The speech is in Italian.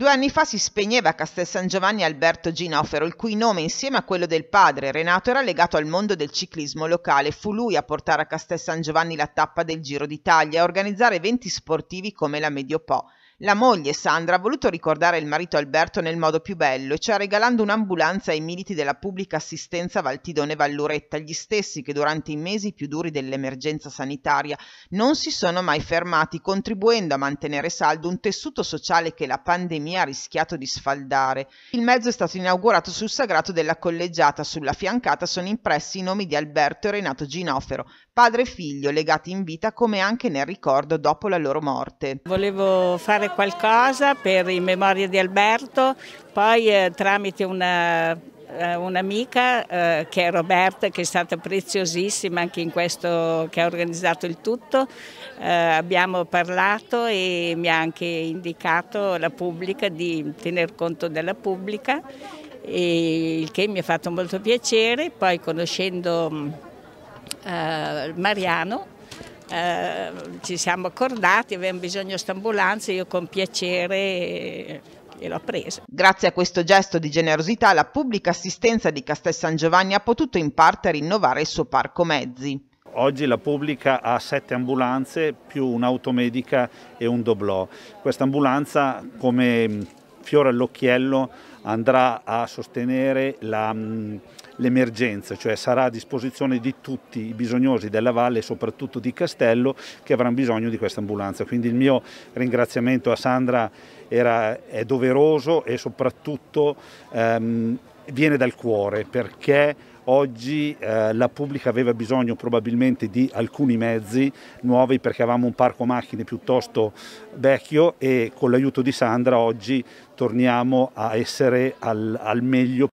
Due anni fa si spegneva a Castel San Giovanni Alberto Ginofero, il cui nome insieme a quello del padre Renato era legato al mondo del ciclismo locale. Fu lui a portare a Castel San Giovanni la tappa del Giro d'Italia e a organizzare eventi sportivi come la Mediopò. La moglie Sandra ha voluto ricordare il marito Alberto nel modo più bello e cioè regalando un'ambulanza ai militi della pubblica assistenza Valtidone Valluretta, gli stessi che durante i mesi più duri dell'emergenza sanitaria non si sono mai fermati, contribuendo a mantenere saldo un tessuto sociale che la pandemia ha rischiato di sfaldare. Il mezzo è stato inaugurato sul sagrato della collegiata, sulla fiancata sono impressi i nomi di Alberto e Renato Ginofero, padre e figlio legati in vita come anche nel ricordo dopo la loro morte. Volevo fare qualcosa per in memoria di Alberto, poi eh, tramite una eh, un'amica eh, che è Roberta, che è stata preziosissima anche in questo che ha organizzato il tutto. Eh, abbiamo parlato e mi ha anche indicato la pubblica di tener conto della pubblica, il che mi ha fatto molto piacere. Poi conoscendo mm, eh, Mariano eh, ci siamo accordati, avevamo bisogno di questa ambulanza, io con piacere eh, l'ho presa. Grazie a questo gesto di generosità la pubblica assistenza di Castel San Giovanni ha potuto in parte rinnovare il suo parco mezzi. Oggi la pubblica ha sette ambulanze più un'automedica e un doblò. Questa ambulanza come fiore all'occhiello andrà a sostenere mm, l'emergenza, cioè sarà a disposizione di tutti i bisognosi della valle e soprattutto di Castello che avranno bisogno di questa ambulanza. Quindi il mio ringraziamento a Sandra era, è doveroso e soprattutto ehm, viene dal cuore perché oggi eh, la pubblica aveva bisogno probabilmente di alcuni mezzi nuovi perché avevamo un parco macchine piuttosto vecchio e con l'aiuto di Sandra oggi torniamo a essere al, al meglio.